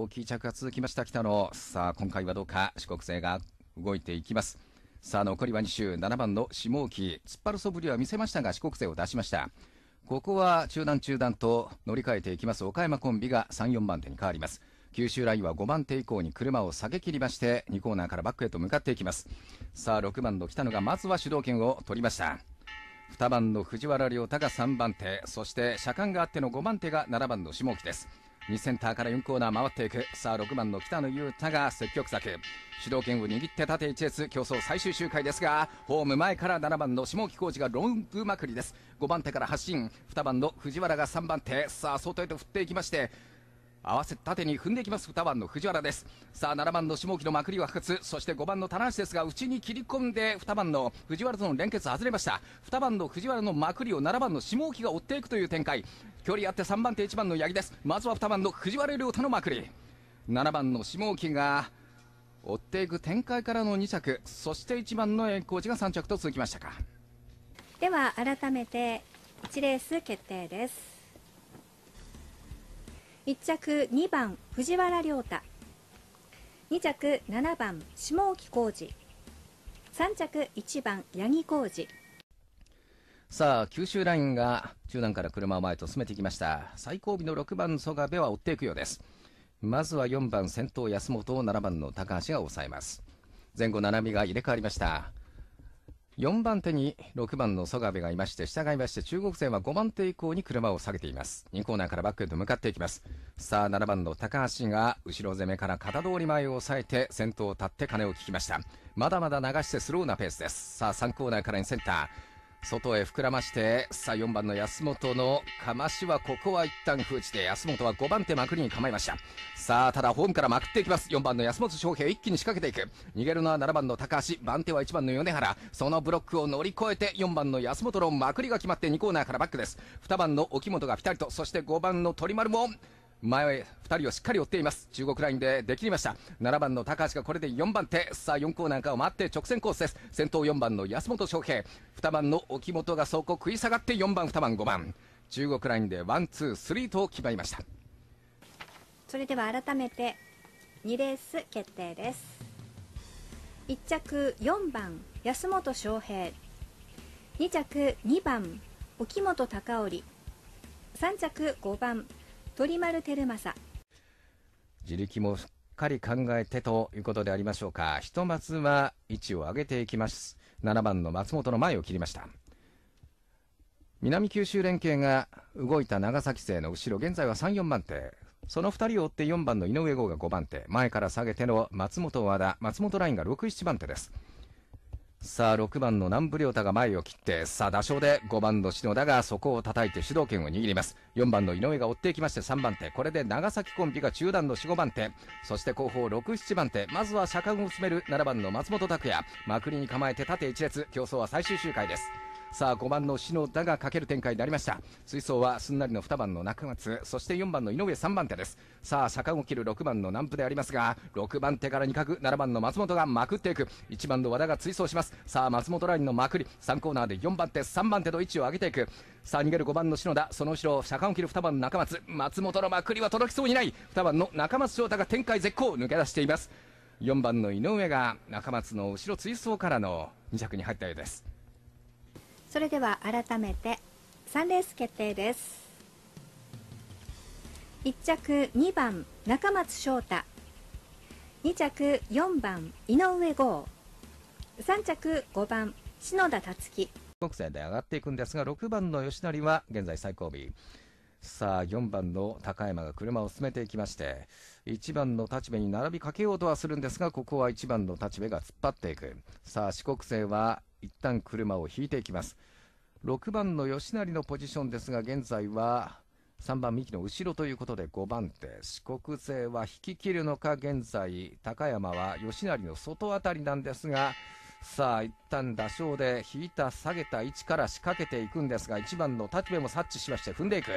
大きい着が続きました北野さあ今回はどうか四国勢が動いていきますさあ残りは2周7番の下沖突っ張るそぶりは見せましたが四国勢を出しましたここは中段中段と乗り換えていきます岡山コンビが34番手に変わります九州ラインは5番手以降に車を下げ切りまして2コーナーからバックへと向かっていきますさあ6番の北野がまずは主導権を取りました2番の藤原亮太が3番手そして車間があっての5番手が7番の下沖です2センターから4コーナー回っていくさあ6番の北野裕太が積極策主導権を握って縦1列競争最終周回ですがホーム前から7番の下置浩二がロングまくりです5番手から発進2番の藤原が3番手さあ外へと振っていきまして合わせ縦に踏んでいきます2番の藤原ですさあ7番の下木のまくりは2活そして5番の棚橋ですが内に切り込んで2番の藤原との連結外れました2番の藤原のまくりを7番の下木が追っていくという展開距離あって3番手1番の八木ですまずは2番の藤原亮太のまくり7番の下沖が追っていく展開からの2着そして1番の円光寺が3着と続きましたかでは改めて1レース決定です1着2番藤原亮太2着7番下沖浩二3着1番八木浩二さあ、九州ラインが中段から車を前と進めてきました。最後尾の6番、曽我部は追っていくようです。まずは4番、先頭、安本を7番の高橋が抑えます。前後、七海が入れ替わりました。4番手に6番の曽我部がいまして、従いまして中国勢は5番手以降に車を下げています。2コーナーからバックへと向かっていきます。さあ、7番の高橋が後ろ攻めから片通り前を抑えて先頭を立って鐘を聞きました。まだまだ流してスローなペースです。さあ、3コーナーからにセンター。外へ膨らましてさあ4番の安本のかましはここは一旦封じて安本は5番手まくりに構えましたさあただホームからまくっていきます4番の安本翔平一気に仕掛けていく逃げるのは7番の高橋番手は1番の米原そのブロックを乗り越えて4番の安本のまくりが決まって2コーナーからバックです2番の沖本がピタリとそして5番の鳥丸も前2人をしっかり追っています中国ラインでできました7番の高橋がこれで4番手さあ4コーナーかを回って直線コースです先頭4番の安本翔平2番の沖本がそこ食い下がって4番2番5番中国ラインでワンツースリーと決まりましたそれでは改めて2レース決定です1着4番安本翔平2着2番沖本孝織3着5番鳥丸マサ自力もしっかり考えてということでありましょうかひとまずは位置を上げていきます7番の松本の前を切りました南九州連携が動いた長崎勢の後ろ現在は34番手その2人を追って4番の井上剛が5番手前から下げての松本和田松本ラインが67番手ですさあ、6番の南部亮太が前を切って、さあ、打賞で5番の篠田がそこを叩いて主導権を握ります。4番の井上が追っていきまして3番手。これで長崎コンビが中段の4、5番手。そして後方6、7番手。まずは車間を詰める7番の松本拓也。まくりに構えて縦一列。競争は最終周回です。さあ5番の篠田がかける展開になりました追走はすんなりの2番の中松そして4番の井上3番手ですさあ坂を切る6番の南部でありますが6番手から2角7番の松本がまくっていく1番の和田が追走しますさあ松本ラインのまくり3コーナーで4番手3番手と位置を上げていくさあ逃げる5番の篠田その後ろ間を切る2番の中松松本のまくりは届きそうにない2番の中松翔太が展開絶好抜け出しています4番の井上が中松の後ろ追走からの2着に入ったようですそれでは改めて3レース決定です1着2番中松翔太2着4番井上剛3着5番篠田達樹国勢で上がっていくんですが6番の吉成は現在最後尾さあ4番の高山が車を進めていきまして1番の立部に並びかけようとはするんですがここは1番の立部が突っ張っていくさあ四国勢は一旦車を引いていきます6番の吉成のポジションですが現在は3番三木の後ろということで5番手四国勢は引き切るのか現在高山は吉成の外辺りなんですがさあ一旦打掌で引いた下げた位置から仕掛けていくんですが1番の立部も察知しまして踏んでいく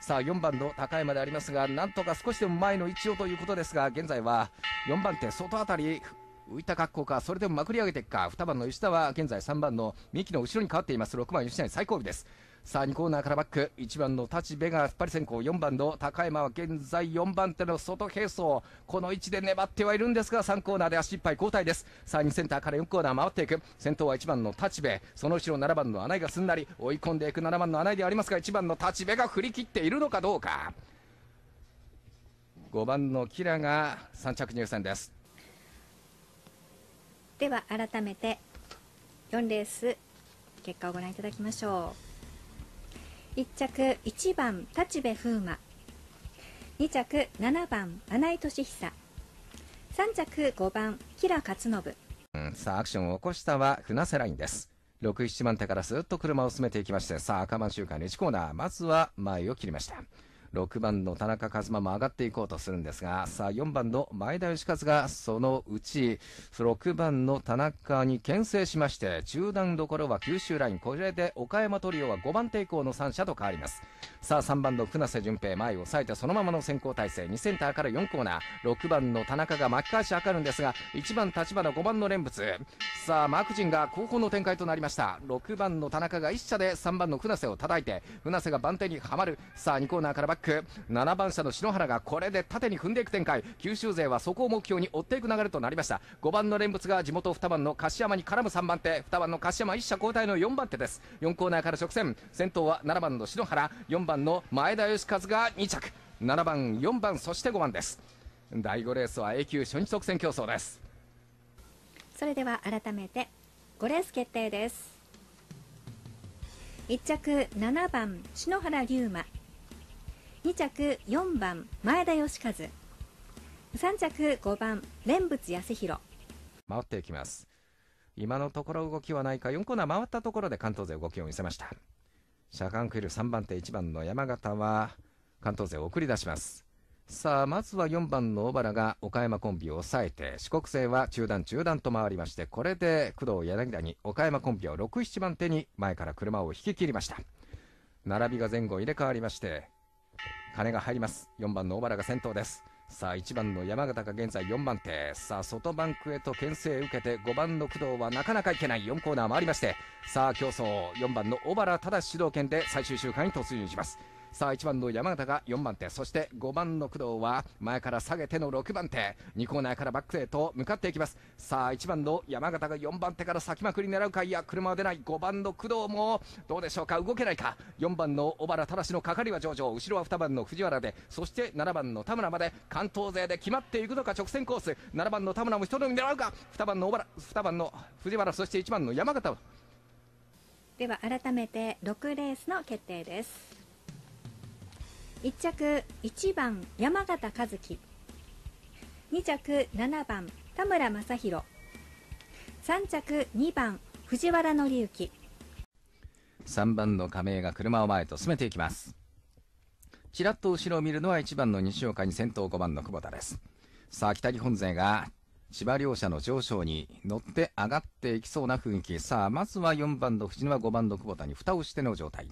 さあ4番の高山でありますがなんとか少しでも前の位置をということですが現在は4番手外辺り浮いた格好かそれでもまくり上げていくか2番の吉田は現在3番の三木の後ろに変わっています6番吉田に最後尾ですさあ2コーナーからバック1番の立部が引っ張り先行4番の高山は現在4番手の外並走この位置で粘ってはいるんですが3コーナーで足いっぱい交代ですさあ2センターから4コーナー回っていく先頭は1番の立部その後ろ7番の穴井がすんなり追い込んでいく7番の穴井ではありますが1番の立部が振り切っているのかどうか5番のキラが3着入線ですでは改めて4レース結果をご覧いただきましょう1着1番立部風磨2着7番穴井俊久3着5番吉良勝信、うん、さあアクションを起こしたは船瀬ラインです67番手からすっと車を進めていきましてさあ赤マン週間1コーナーまずは前を切りました6番の田中和馬も上がっていこうとするんですが、さあ4番の前田義和がそのうち6番の田中に牽制しまして、中段どころは九州ライン、これで岡山トリオは5番手以降の3者と変わります。さあ3番の船瀬淳平、前を抑えてそのままの先行体制、2センターから4コーナー、6番の田中が巻き返し図るんですが、1番立花、5番の連仏。さあマーク陣が後方の展開となりました。6番の田中が1射で3番の船瀬を叩いて、船瀬が番手にはまる。さあ2コーナーからバック7番車の篠原がこれで縦に踏んでいく展開九州勢はそこを目標に追っていく流れとなりました5番の連物が地元2番の樫山に絡む3番手2番の樫山1社交代の4番手です4コーナーから直線先頭は7番の篠原4番の前田義和が2着7番4番そして5番です第5レースは A 級初日特選競争ですそれでは改めて5レース決定です1着7番篠原龍馬2着4番前田義和3着5番蓮仏康弘回っていきます今のところ動きはないか4コーナー回ったところで関東勢動きを見せましたシャカンクイル3番手1番の山形は関東勢を送り出しますさあまずは4番の小原が岡山コンビを抑えて四国勢は中段中段と回りましてこれで工藤柳田に岡山コンビを67番手に前から車を引き切りました並びが前後入れ替わりまして金が入ります4番の小原が先頭ですさあ1番の山形が現在4番手さあ外バンクへと牽制受けて5番の工藤はなかなかいけない4コーナー回りましてさあ競争4番の小原ただ主導権で最終週間に突入しますさあ1番の山形が4番手そして5番の工藤は前から下げての6番手2コーナーからバックへと向かっていきますさあ1番の山形が4番手から先まくり狙うかいや車は出ない5番の工藤もどうでしょうか動けないか4番の小原正の係は上々後ろは2番の藤原でそして7番の田村まで関東勢で決まっていくのか直線コース7番の田村も一人狙うか2番の小原2番の藤原そして1番の山形では改めて6レースの決定です1着1番山形和樹2着7番田村正宏3着2番藤原紀之3番の亀井が車を前と進めていきますちらっと後ろを見るのは1番の西岡に先頭5番の久保田ですさあ北日本勢が千葉両者の上昇に乗って上がっていきそうな雰囲気さあまずは4番の藤野5番の久保田に蓋をしての状態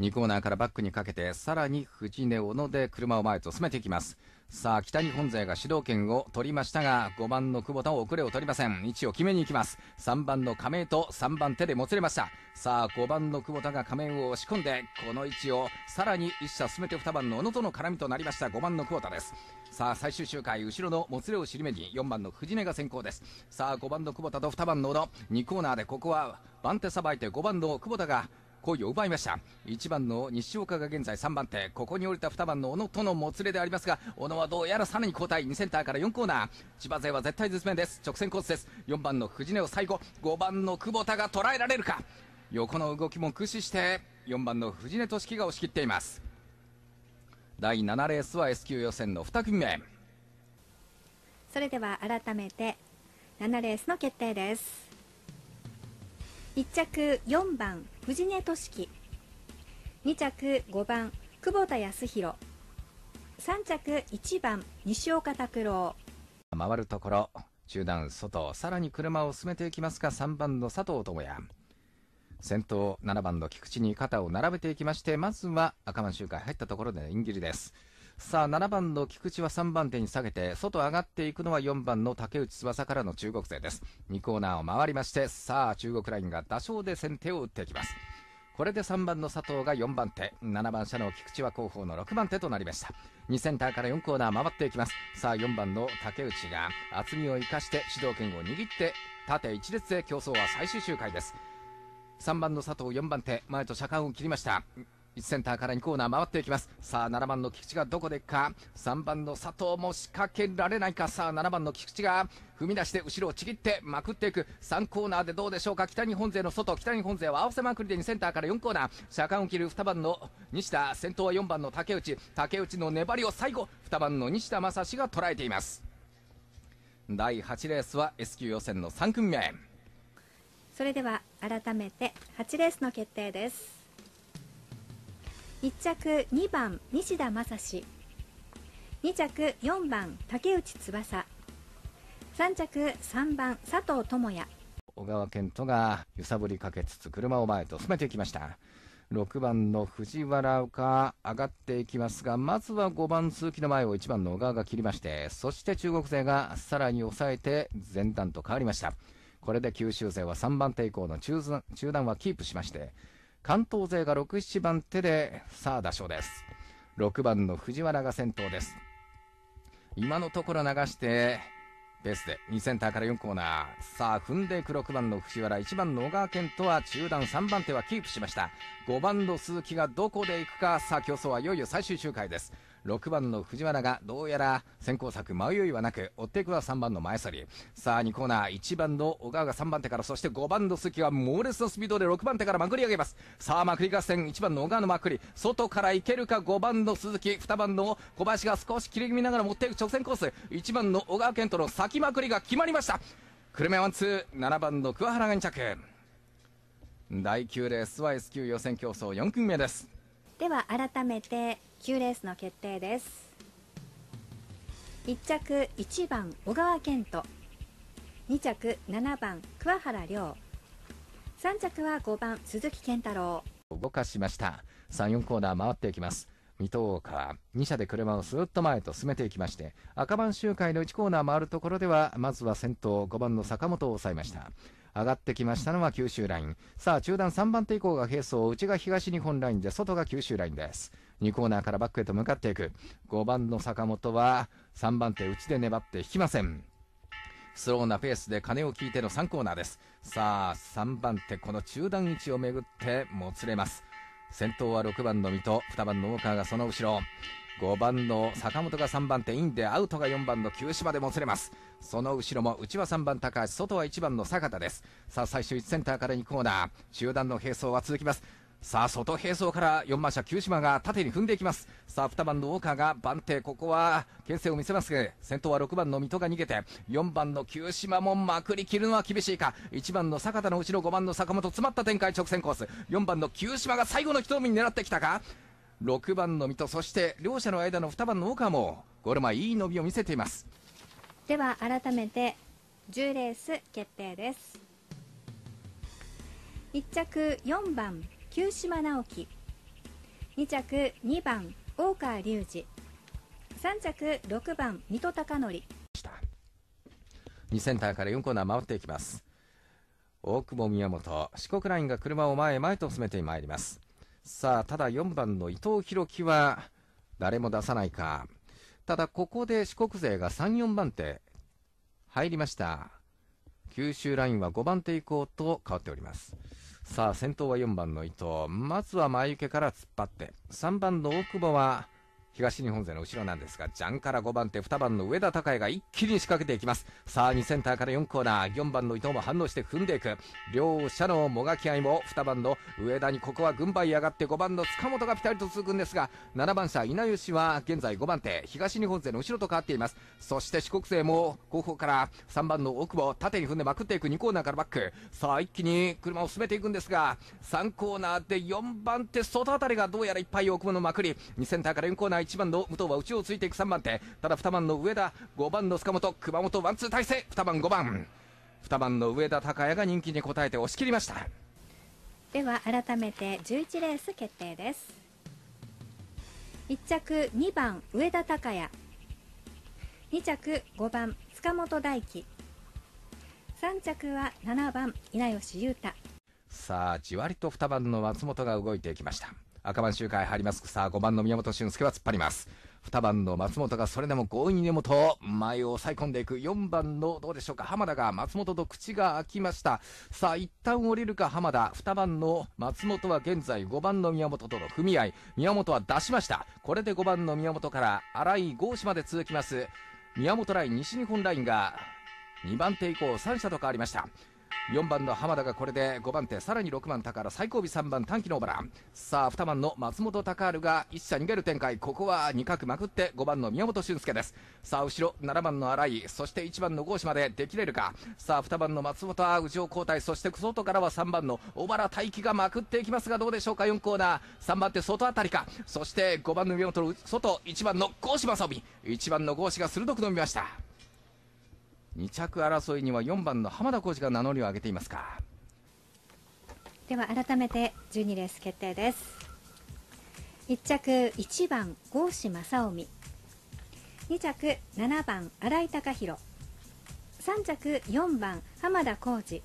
2コーナーからバックにかけてさらに藤根小野で車を前と進めていきますさあ北日本勢が主導権を取りましたが5番の久保田遅れを取りません位置を決めに行きます3番の亀井と3番手でもつれましたさあ5番の久保田が亀井を押し込んでこの位置をさらに1射進めて2番の小野との絡みとなりました5番の久保田ですさあ最終周回後ろのもつれを尻目に4番の藤根が先行ですさあ5番の久保田と2番の小野2コーナーでここは番手さばいて5番の久保田が好為を奪いました1番の西岡が現在3番手ここに降りた2番の小野とのもつれでありますが小野はどうやらさらに交代2センターから4コーナー千葉勢は絶対絶命です直線コースです4番の藤根を最後5番の久保田が捉えられるか横の動きも駆使して4番の藤根俊樹が押し切っています第7レースは S 級予選の2組目それでは改めて7レースの決定です1着4番藤根俊樹2着5番久保田康弘3着1番西岡拓郎回るところ中段外さらに車を進めていきますが3番の佐藤智也先頭7番の菊池に肩を並べていきましてまずは赤間周回入ったところでインギリですさあ、7番の菊池は3番手に下げて、外上がっていくのは4番の竹内翼からの中国勢です。2コーナーを回りまして、さあ、中国ラインが打賞で先手を打っていきます。これで3番の佐藤が4番手、7番車の菊池は後方の6番手となりました。2センターから4コーナー回っていきます。さあ、4番の竹内が厚みを生かして主導権を握って、縦1列で競争は最終周回です。3番の佐藤4番手、前と車間を切りました。センターから2コーナー回っていきますさあ7番の菊池がどこでか3番の佐藤も仕掛けられないかさあ7番の菊池が踏み出して後ろをちぎってまくっていく3コーナーでどうでしょうか北日本勢の外北日本勢は合わせまくりで2センターから4コーナー車間を切る2番の西田先頭は4番の竹内竹内の粘りを最後2番の西田正史が捉えています第8レースは S 級予選の3組目それでは改めて8レースの決定です1着2番西田正史2着4番竹内翼3着3番佐藤智也小川健人が揺さぶりかけつつ車を前と進めていきました6番の藤原が上がっていきますがまずは5番鈴木の前を1番の小川が切りましてそして中国勢がさらに抑えて前段と変わりましたこれで九州勢は3番手以降の中段はキープしまして関東勢が6、7番手で、さあ、打賞です。6番の藤原が先頭です。今のところ流して、ベースで2センターから4コーナー。さあ、踏んでいく6番の藤原、1番の小川健人は中段3番手はキープしました。5番の鈴木がどこで行くか、さあ競争はいよいよ最終周回です。6番の藤原がどうやら先行策迷いはなく追っていくは3番の前反りさあ2コーナー1番の小川が3番手からそして5番の鈴木は猛烈なスピードで6番手からまくり上げますさあまくり合戦1番の小川のまくり外からいけるか5番の鈴木2番の小林が少し切り気味ながら持っていく直線コース1番の小川健人の先まくりが決まりました久留米ワンツー7番の桑原が2着第9レース YS q 予選競争4組目ですでは改めて9レースの決定です1着1番小川健人2着7番桑原亮3着は5番鈴木健太郎動かしました34コーナー回っていきます水戸川2社で車をすっと前と進めていきまして赤番周回の1コーナー回るところではまずは先頭5番の坂本を抑えました上がってきましたのは九州ライン。さあ、中段3番手以降が並走、内が東日本ラインで、外が九州ラインです。2コーナーからバックへと向かっていく。5番の坂本は、3番手内で粘って引きません。スローなペースで鐘を聞いての3コーナーです。さあ、3番手、この中段位置をめぐってもつれます。先頭は6番の水戸、2番の大川がその後ろ。5番の坂本が3番手インでアウトが4番の旧島でもつれますその後ろも内は3番高橋外は1番の坂田ですさあ最終1センターから2コーナー集団の並走は続きますさあ外並走から4番車旧島が縦に踏んでいきますさあ2番の岡が番手ここは牽制を見せますが先頭は6番の水戸が逃げて4番の旧島もまくりきるのは厳しいか1番の坂田の後ろ5番の坂本詰まった展開直線コース4番の旧島が最後の一踏みに狙ってきたか6番の水戸そして両者の間の2番の岡もゴール前いい伸びを見せていますでは改めて10レース決定です1着4番九島直樹2着2番大川隆二3着6番水戸貴則2センターから4コーナー回っていきます大久保宮本四国ラインが車を前へ前と進めてまいりますさあ、ただ4番の伊藤洋樹は誰も出さないか。ただ、ここで四国勢が3、4番手入りました。九州ラインは5番手以降と変わっております。さあ、先頭は4番の伊藤。まずは前受けから突っ張って、3番の大久保は東日本勢の後ろなんですが、ジャンから5番手、2番の上田孝也が一気に仕掛けていきます。さあ、2センターから4コーナー、4番の伊藤も反応して踏んでいく。両者のもがき合いも、2番の上田にここは軍配上がって、5番の塚本がぴたりと続くんですが、7番車、稲吉は現在5番手、東日本勢の後ろと変わっています。そして四国勢も後方から3番の奥を縦に踏んでまくっていく2コーナーからバック。さあ、一気に車を進めていくんですが、3コーナーで4番手、外辺りがどうやらいっぱい奥のまくり、2センターから4コーナー、1番の武藤は内をついていく3番手ただ2番の上田5番の塚本熊本ワンツー体制2番5番2番の上田孝也が人気に応えて押し切りましたでは改めて11レース決定です1着2番上田孝也2着5番塚本大樹3着は7番稲吉裕太さあじわりと2番の松本が動いていきました赤番周回入ります。さあ、5番の宮本俊介は突っ張ります。2番の松本がそれでも強引に根元前を抑え込んでいく4番のどうでしょうか浜田が松本と口が開きましたさあ一旦降りるか浜田2番の松本は現在5番の宮本との踏み合い宮本は出しましたこれで5番の宮本から荒井郷志まで続きます宮本ライン西日本ラインが2番手以降3社と変わりました4番の浜田がこれで5番手さらに6番高原最後尾3番短期の小原さあ2番の松本高原が1社逃げる展開ここは2角まくって5番の宮本俊介ですさあ後ろ7番の新井そして1番の郷島でできれるかさあ2番の松本は治を交代そして外からは3番の小原大輝がまくっていきますがどうでしょうか4コーナー3番手外あたりかそして5番の宮本の外1番の郷島さお1番の郷士が鋭く伸びました2着争いには4番の浜田浩二が名乗りを上げていますかでは改めて12レース決定です1着1番合志正臣2着7番新井貴弘3着4番浜田浩二